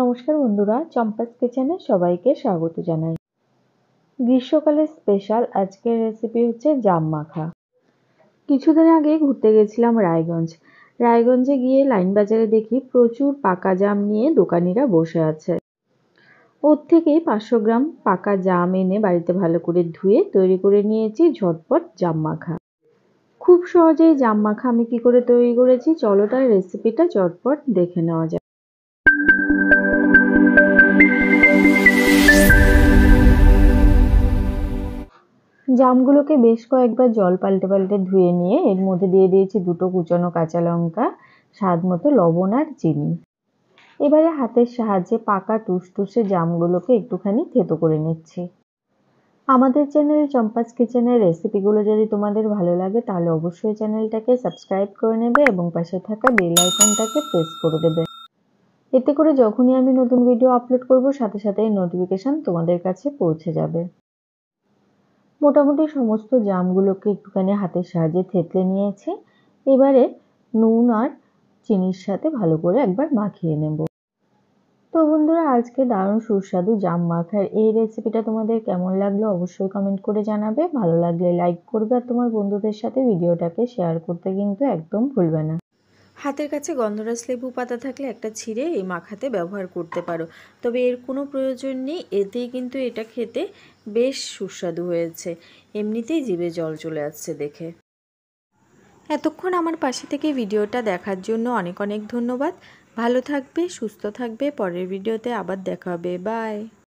নমস্কার বন্ধুরা চম্পাস কিচেনে সবাইকে স্বাগত জানাই গ্রীষ্মকালের স্পেশাল আজকের রেসিপি হচ্ছে জাম মাখা কিছুদিন আগে ঘুরতে গেছিলাম রায়গঞ্জ রায়গঞ্জে গিয়ে লাইন বাজারে দেখি প্রচুর পাকা জাম নিয়ে দোকানিরা বসে আছে ওর থেকেই পাঁচশো গ্রাম পাকা জাম এনে বাড়িতে ভালো করে ধুয়ে তৈরি করে নিয়েছি ঝটপট জাম মাখা খুব সহজেই জাম মাখা আমি কি করে তৈরি করেছি চলো তার রেসিপিটা চটপট দেখে নেওয়া যায় জামগুলোকে বেশ কয়েকবার জল পাল্টে পাল্টে ধুয়ে নিয়ে এর মধ্যে দিয়ে দিয়েছি দুটো কুচানো কাঁচা লঙ্কা স্বাদ মতো লবণ আর চিনি এবারে হাতের সাহায্যে পাকা টুসটুসে জামগুলোকে একটুখানি থেতো করে নিচ্ছি আমাদের চ্যানেল চম্পাস কিচেনের রেসিপিগুলো যদি তোমাদের ভালো লাগে তাহলে অবশ্যই চ্যানেলটাকে সাবস্ক্রাইব করে নেবে এবং পাশে থাকা বেল আইকনটাকে প্রেস করে দেবে এতে করে যখনই আমি নতুন ভিডিও আপলোড করব সাথে সাথে নোটিফিকেশান তোমাদের কাছে পৌঁছে যাবে মোটামুটি সমস্ত জামগুলোকে একটুখানি হাতের সাহায্যে থেতলে নিয়েছি এবারে নুন আর চিনির সাথে ভালো করে একবার মাখিয়ে নেব তো বন্ধুরা আজকে দারুণ সুস্বাদু জাম মাখার এই রেসিপিটা তোমাদের কেমন লাগলো অবশ্যই কমেন্ট করে জানাবে ভালো লাগলে লাইক করবে আর তোমার বন্ধুদের সাথে ভিডিওটাকে শেয়ার করতে কিন্তু একদম ভুলবে না হাতের কাছে গন্ধরাজ লেবু পাতা থাকলে একটা ছিঁড়ে এই মাখাতে ব্যবহার করতে পারো তবে এর কোনো প্রয়োজন নেই এতেই কিন্তু এটা খেতে বেশ সুস্বাদু হয়েছে এমনিতেই জীবে জল চলে আসছে দেখে এতক্ষণ আমার পাশে থেকে ভিডিওটা দেখার জন্য অনেক অনেক ধন্যবাদ ভালো থাকবে সুস্থ থাকবে পরের ভিডিওতে আবার দেখা হবে বাই